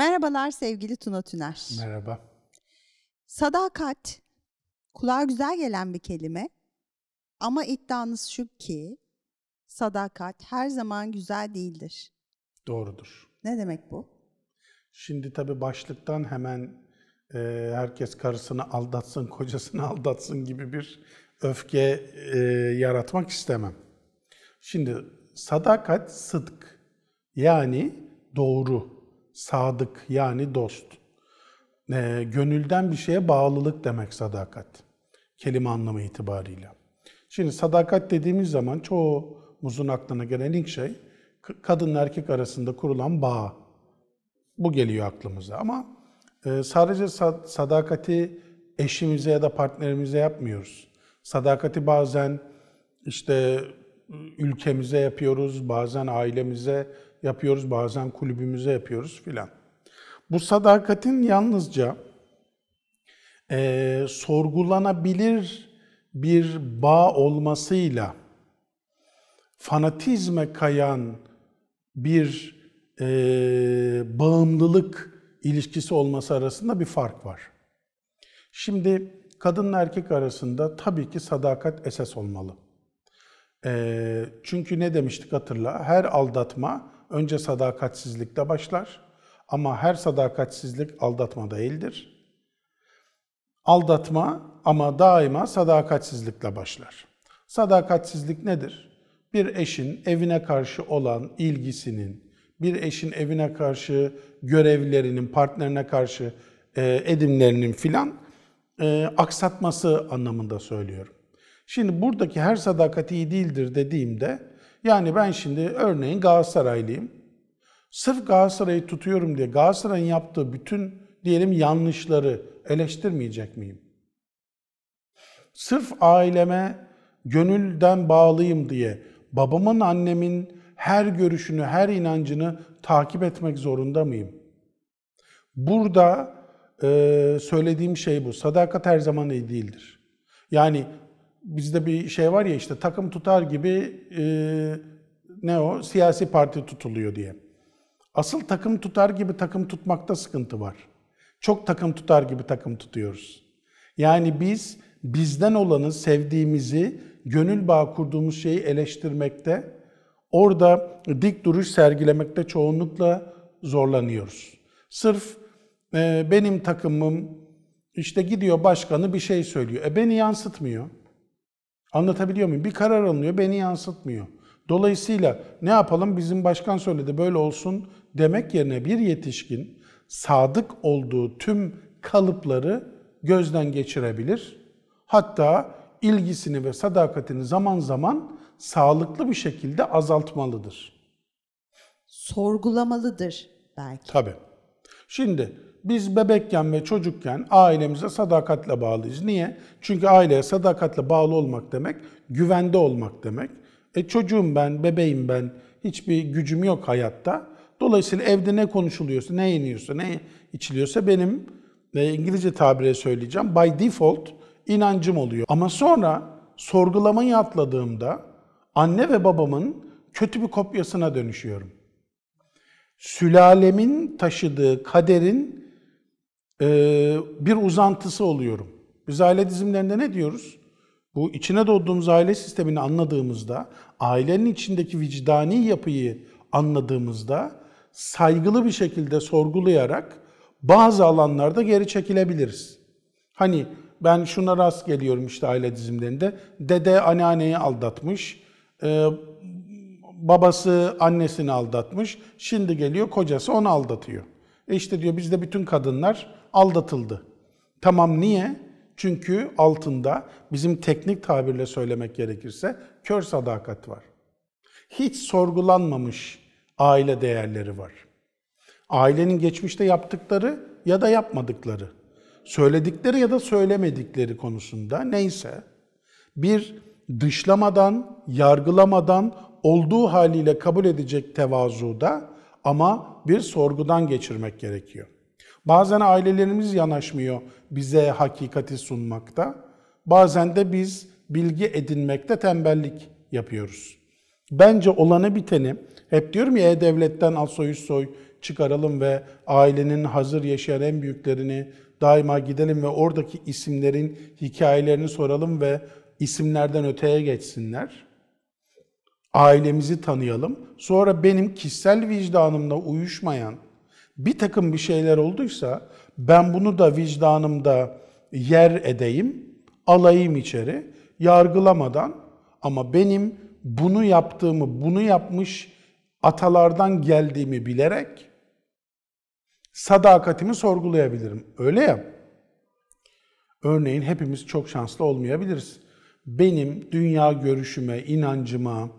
Merhabalar sevgili Tuna Tüner. Merhaba. Sadakat, kulağa güzel gelen bir kelime ama iddianız şu ki sadakat her zaman güzel değildir. Doğrudur. Ne demek bu? Şimdi tabii başlıktan hemen e, herkes karısını aldatsın, kocasını aldatsın gibi bir öfke e, yaratmak istemem. Şimdi sadakat sıdk yani doğru sadık yani dost. E, gönülden bir şeye bağlılık demek sadakat. Kelime anlamı itibariyle. Şimdi sadakat dediğimiz zaman çoğumuzun aklına gelen ilk şey kadın erkek arasında kurulan bağ. Bu geliyor aklımıza ama e, sadece sadakati eşimize ya da partnerimize yapmıyoruz. Sadakati bazen işte ülkemize yapıyoruz, bazen ailemize yapıyoruz, bazen kulübümüze yapıyoruz filan. Bu sadakatin yalnızca e, sorgulanabilir bir bağ olmasıyla fanatizme kayan bir e, bağımlılık ilişkisi olması arasında bir fark var. Şimdi kadınla erkek arasında tabii ki sadakat esas olmalı. E, çünkü ne demiştik hatırla, her aldatma önce sadakatsizlikle başlar ama her sadakatsizlik aldatma değildir. Aldatma ama daima sadakatsizlikle başlar. Sadakatsizlik nedir? Bir eşin evine karşı olan ilgisinin, bir eşin evine karşı görevlerinin, partnerine karşı e, edimlerinin filan e, aksatması anlamında söylüyorum. Şimdi buradaki her sadakat iyi değildir dediğimde yani ben şimdi örneğin Galatasaraylıyım. Sırf Galatasaray'ı tutuyorum diye Galatasaray'ın yaptığı bütün diyelim yanlışları eleştirmeyecek miyim? Sırf aileme gönülden bağlıyım diye babamın annemin her görüşünü, her inancını takip etmek zorunda mıyım? Burada e, söylediğim şey bu. Sadakat her zaman iyi değildir. Yani bizde bir şey var ya işte takım tutar gibi e, ne o siyasi parti tutuluyor diye. Asıl takım tutar gibi takım tutmakta sıkıntı var. Çok takım tutar gibi takım tutuyoruz. Yani biz bizden olanı, sevdiğimizi, gönül bağı kurduğumuz şeyi eleştirmekte, orada dik duruş sergilemekte çoğunlukla zorlanıyoruz. Sırf e, benim takımım işte gidiyor başkanı bir şey söylüyor. E beni yansıtmıyor. Anlatabiliyor muyum? Bir karar alınıyor, beni yansıtmıyor. Dolayısıyla ne yapalım? Bizim başkan söyledi böyle olsun demek yerine bir yetişkin sadık olduğu tüm kalıpları gözden geçirebilir. Hatta ilgisini ve sadakatini zaman zaman sağlıklı bir şekilde azaltmalıdır. Sorgulamalıdır belki. Tabii. Şimdi biz bebekken ve çocukken ailemize sadakatle bağlıyız. Niye? Çünkü aileye sadakatle bağlı olmak demek, güvende olmak demek. E çocuğum ben, bebeğim ben, hiçbir gücüm yok hayatta. Dolayısıyla evde ne konuşuluyorsa, ne yeniyorsa, ne içiliyorsa benim ve İngilizce tabire söyleyeceğim by default inancım oluyor. Ama sonra sorgulamayı atladığımda anne ve babamın kötü bir kopyasına dönüşüyorum. Sülalemin taşıdığı kaderin ee, bir uzantısı oluyorum. Biz aile dizimlerinde ne diyoruz? Bu içine doğduğumuz aile sistemini anladığımızda, ailenin içindeki vicdani yapıyı anladığımızda saygılı bir şekilde sorgulayarak bazı alanlarda geri çekilebiliriz. Hani ben şuna rast geliyorum işte aile dizimlerinde. Dede anneanneyi aldatmış, e, babası annesini aldatmış, şimdi geliyor kocası onu aldatıyor. E işte diyor bizde bütün kadınlar aldatıldı. Tamam niye? Çünkü altında bizim teknik tabirle söylemek gerekirse kör sadakat var. Hiç sorgulanmamış aile değerleri var. Ailenin geçmişte yaptıkları ya da yapmadıkları, söyledikleri ya da söylemedikleri konusunda neyse bir dışlamadan, yargılamadan olduğu haliyle kabul edecek tevazuda ama bir sorgudan geçirmek gerekiyor. Bazen ailelerimiz yanaşmıyor bize hakikati sunmakta. Bazen de biz bilgi edinmekte tembellik yapıyoruz. Bence olanı biteni, hep diyorum ya devletten al soy soy çıkaralım ve ailenin hazır yaşayan en büyüklerini daima gidelim ve oradaki isimlerin hikayelerini soralım ve isimlerden öteye geçsinler ailemizi tanıyalım. Sonra benim kişisel vicdanımla uyuşmayan bir takım bir şeyler olduysa ben bunu da vicdanımda yer edeyim, alayım içeri, yargılamadan ama benim bunu yaptığımı, bunu yapmış atalardan geldiğimi bilerek sadakatimi sorgulayabilirim. Öyle ya. Örneğin hepimiz çok şanslı olmayabiliriz. Benim dünya görüşüme, inancıma,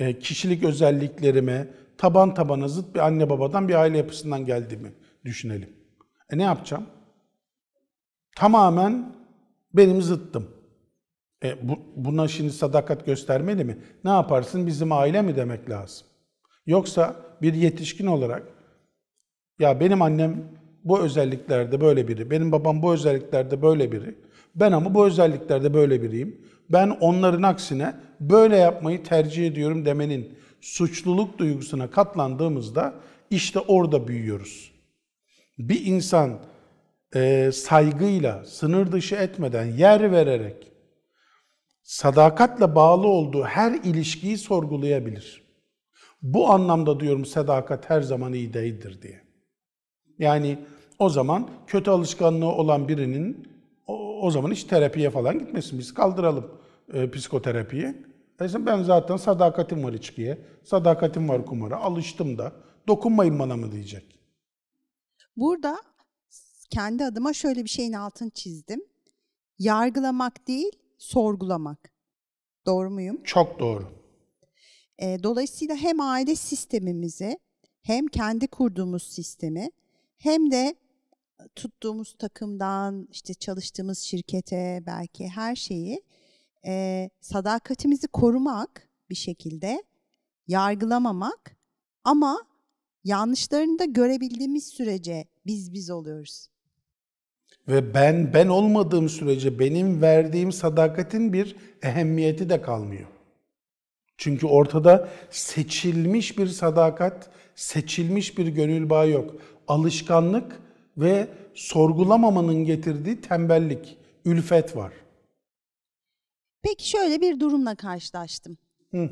e, kişilik özelliklerime taban tabana zıt bir anne babadan bir aile yapısından geldiğimi düşünelim. E ne yapacağım? Tamamen benim zıttım. E bu, buna şimdi sadakat göstermeli mi? Ne yaparsın bizim aile mi demek lazım? Yoksa bir yetişkin olarak ya benim annem bu özelliklerde böyle biri, benim babam bu özelliklerde böyle biri, ben ama bu özelliklerde böyle biriyim ben onların aksine böyle yapmayı tercih ediyorum demenin suçluluk duygusuna katlandığımızda işte orada büyüyoruz. Bir insan e, saygıyla, sınır dışı etmeden, yer vererek, sadakatle bağlı olduğu her ilişkiyi sorgulayabilir. Bu anlamda diyorum sadakat her zaman iyi değildir diye. Yani o zaman kötü alışkanlığı olan birinin o zaman hiç terapiye falan gitmesin. Biz kaldıralım e, psikoterapiyi. Desin ben zaten sadakatim var içkiye, sadakatim var kumara, alıştım da. Dokunmayın bana mı diyecek. Burada kendi adıma şöyle bir şeyin altını çizdim. Yargılamak değil, sorgulamak. Doğru muyum? Çok doğru. E, dolayısıyla hem aile sistemimizi, hem kendi kurduğumuz sistemi, hem de tuttuğumuz takımdan işte çalıştığımız şirkete belki her şeyi e, sadakatimizi korumak bir şekilde yargılamamak ama yanlışlarını da görebildiğimiz sürece biz biz oluyoruz. Ve ben ben olmadığım sürece benim verdiğim sadakatin bir ehemmiyeti de kalmıyor. Çünkü ortada seçilmiş bir sadakat, seçilmiş bir gönül bağı yok. Alışkanlık ve sorgulamamanın getirdiği tembellik, ülfet var. Peki şöyle bir durumla karşılaştım. Hı.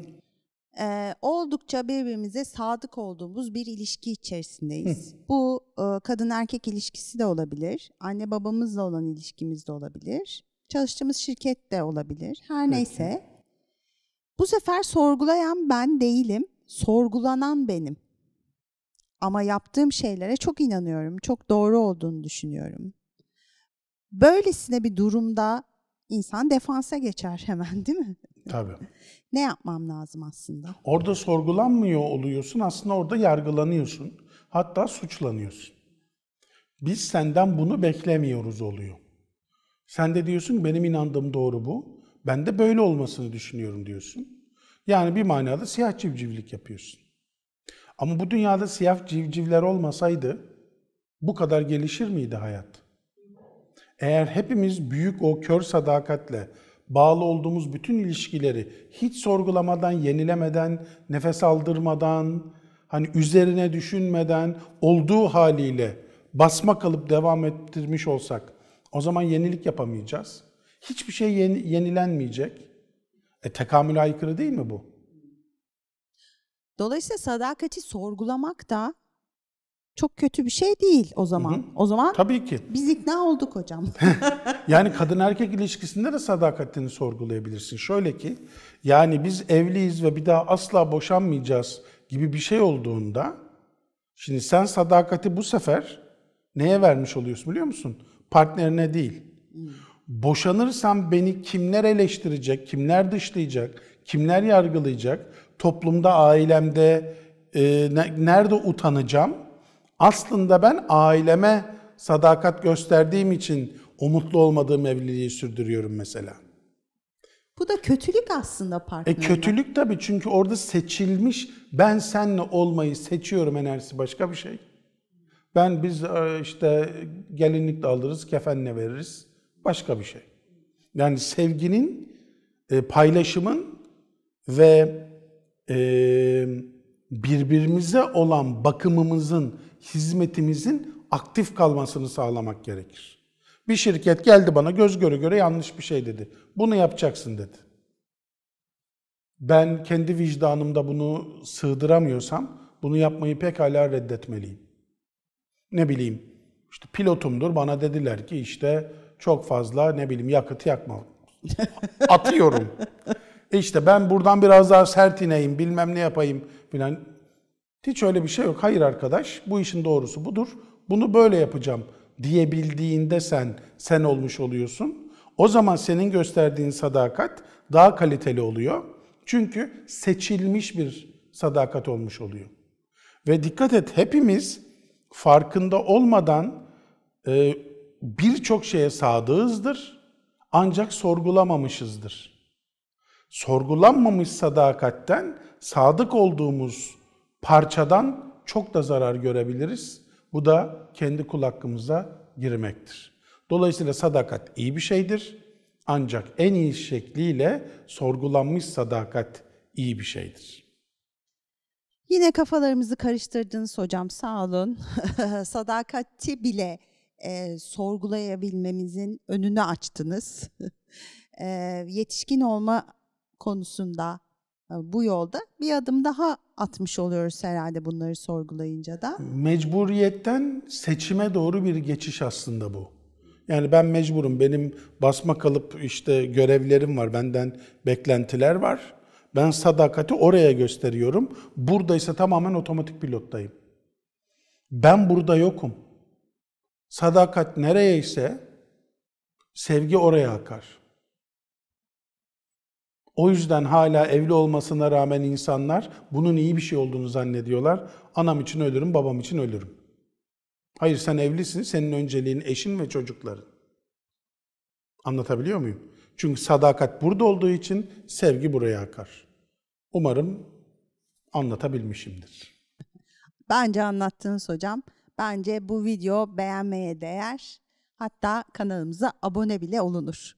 Ee, oldukça birbirimize sadık olduğumuz bir ilişki içerisindeyiz. Hı. Bu e, kadın erkek ilişkisi de olabilir, anne babamızla olan ilişkimiz de olabilir, çalıştığımız şirket de olabilir. Her neyse. Bu sefer sorgulayan ben değilim, sorgulanan benim. Ama yaptığım şeylere çok inanıyorum. Çok doğru olduğunu düşünüyorum. Böylesine bir durumda insan defansa geçer hemen değil mi? Tabii. ne yapmam lazım aslında? Orada sorgulanmıyor oluyorsun. Aslında orada yargılanıyorsun. Hatta suçlanıyorsun. Biz senden bunu beklemiyoruz oluyor. Sen de diyorsun benim inandığım doğru bu. Ben de böyle olmasını düşünüyorum diyorsun. Yani bir manada siyah civcivlik yapıyorsun. Ama bu dünyada siyah civcivler olmasaydı bu kadar gelişir miydi hayat? Eğer hepimiz büyük o kör sadakatle bağlı olduğumuz bütün ilişkileri hiç sorgulamadan, yenilemeden, nefes aldırmadan, hani üzerine düşünmeden olduğu haliyle basma kalıp devam ettirmiş olsak o zaman yenilik yapamayacağız. Hiçbir şey yenilenmeyecek. E tekamüle aykırı değil mi bu? Dolayısıyla sadakati sorgulamak da çok kötü bir şey değil o zaman. Hı hı. O zaman Tabii ki. biz ikna olduk hocam. yani kadın erkek ilişkisinde de sadakatini sorgulayabilirsin. Şöyle ki yani biz evliyiz ve bir daha asla boşanmayacağız gibi bir şey olduğunda şimdi sen sadakati bu sefer neye vermiş oluyorsun biliyor musun? Partnerine değil. Hı. Boşanırsam beni kimler eleştirecek, kimler dışlayacak, Kimler yargılayacak? Toplumda, ailemde e, nerede utanacağım? Aslında ben aileme sadakat gösterdiğim için umutlu olmadığım evliliği sürdürüyorum mesela. Bu da kötülük aslında e, partnerine. E kötülük tabii çünkü orada seçilmiş ben senle olmayı seçiyorum enerjisi başka bir şey. Ben biz e, işte gelinlik de alırız, kefenle veririz. Başka bir şey. Yani sevginin, e, paylaşımın ve e, birbirimize olan bakımımızın, hizmetimizin aktif kalmasını sağlamak gerekir. Bir şirket geldi bana göz göre göre yanlış bir şey dedi. Bunu yapacaksın dedi. Ben kendi vicdanımda bunu sığdıramıyorsam bunu yapmayı pekala reddetmeliyim. Ne bileyim işte pilotumdur bana dediler ki işte çok fazla ne bileyim yakıt yakma. Atıyorum. E işte ben buradan biraz daha sert ineyim, bilmem ne yapayım filan. Hiç öyle bir şey yok. Hayır arkadaş, bu işin doğrusu budur. Bunu böyle yapacağım diyebildiğinde sen sen olmuş oluyorsun. O zaman senin gösterdiğin sadakat daha kaliteli oluyor. Çünkü seçilmiş bir sadakat olmuş oluyor. Ve dikkat et hepimiz farkında olmadan e, birçok şeye sadığızdır ancak sorgulamamışızdır sorgulanmamış sadakatten sadık olduğumuz parçadan çok da zarar görebiliriz. Bu da kendi kul hakkımıza girmektir. Dolayısıyla sadakat iyi bir şeydir. Ancak en iyi şekliyle sorgulanmış sadakat iyi bir şeydir. Yine kafalarımızı karıştırdınız hocam sağ olun. Sadakati bile e, sorgulayabilmemizin önünü açtınız. e, yetişkin olma konusunda e, bu yolda bir adım daha atmış oluyoruz herhalde bunları sorgulayınca da. Mecburiyetten seçime doğru bir geçiş aslında bu. Yani ben mecburum. Benim basma kalıp işte görevlerim var. Benden beklentiler var. Ben sadakati oraya gösteriyorum. Buradaysa tamamen otomatik pilottayım. Ben burada yokum. Sadakat nereye ise sevgi oraya akar. O yüzden hala evli olmasına rağmen insanlar bunun iyi bir şey olduğunu zannediyorlar. Anam için ölürüm, babam için ölürüm. Hayır sen evlisin, senin önceliğin eşin ve çocukların. Anlatabiliyor muyum? Çünkü sadakat burada olduğu için sevgi buraya akar. Umarım anlatabilmişimdir. Bence anlattınız hocam. Bence bu video beğenmeye değer. Hatta kanalımıza abone bile olunur.